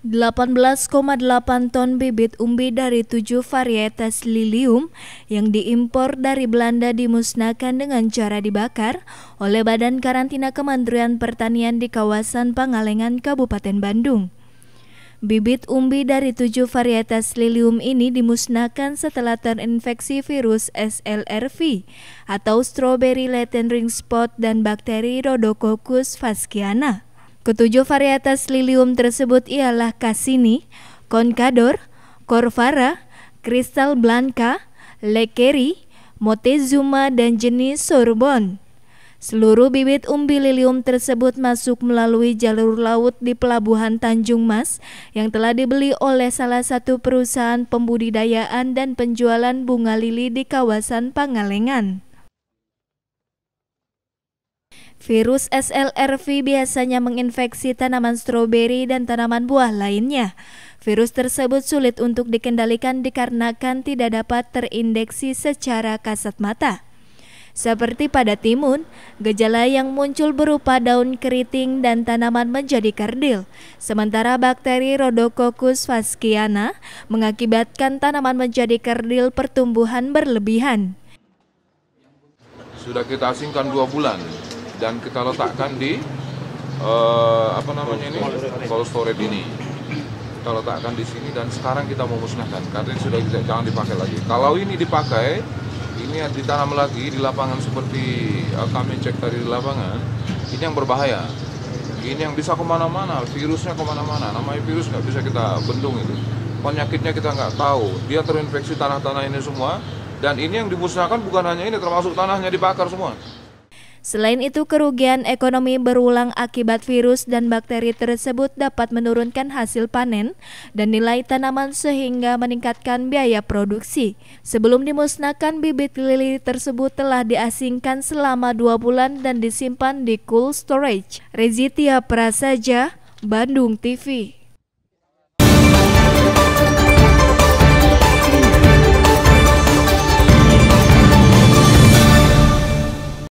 18,8 ton bibit umbi dari tujuh varietas lilium yang diimpor dari Belanda dimusnahkan dengan cara dibakar oleh Badan Karantina Kementerian Pertanian di kawasan Pangalengan, Kabupaten Bandung. Bibit umbi dari tujuh varietas lilium ini dimusnahkan setelah terinfeksi virus SLRV atau Strawberry Latent Ring Spot dan bakteri Rhodococcus fasciana. Ketujuh varietas lilium tersebut ialah Cassini, Concador, Corvara, Crystal Blanca, Lekeri, Motezuma, dan jenis Sorbon. Seluruh bibit umbi lilium tersebut masuk melalui jalur laut di pelabuhan Tanjung Mas yang telah dibeli oleh salah satu perusahaan pembudidayaan dan penjualan bunga lili di kawasan Pangalengan. Virus SLRV biasanya menginfeksi tanaman stroberi dan tanaman buah lainnya. Virus tersebut sulit untuk dikendalikan dikarenakan tidak dapat terindeksi secara kasat mata. Seperti pada timun, gejala yang muncul berupa daun keriting dan tanaman menjadi kerdil, sementara bakteri Rhodococcus fasciana mengakibatkan tanaman menjadi kerdil pertumbuhan berlebihan. Sudah kita asingkan dua bulan, dan kita letakkan di uh, apa namanya ini cold storage ini kita letakkan di sini dan sekarang kita mau musnahkan karena ini sudah tidak jangan dipakai lagi kalau ini dipakai ini ditanam lagi di lapangan seperti uh, kami cek tadi di lapangan ini yang berbahaya ini yang bisa kemana-mana virusnya kemana-mana namanya virus nggak bisa kita bendung itu penyakitnya kita nggak tahu dia terinfeksi tanah-tanah ini semua dan ini yang dimusnahkan bukan hanya ini termasuk tanahnya dibakar semua Selain itu, kerugian ekonomi berulang akibat virus dan bakteri tersebut dapat menurunkan hasil panen dan nilai tanaman sehingga meningkatkan biaya produksi. Sebelum dimusnahkan, bibit lili tersebut telah diasingkan selama dua bulan dan disimpan di cool storage. Rezitia Prasaja, Bandung TV.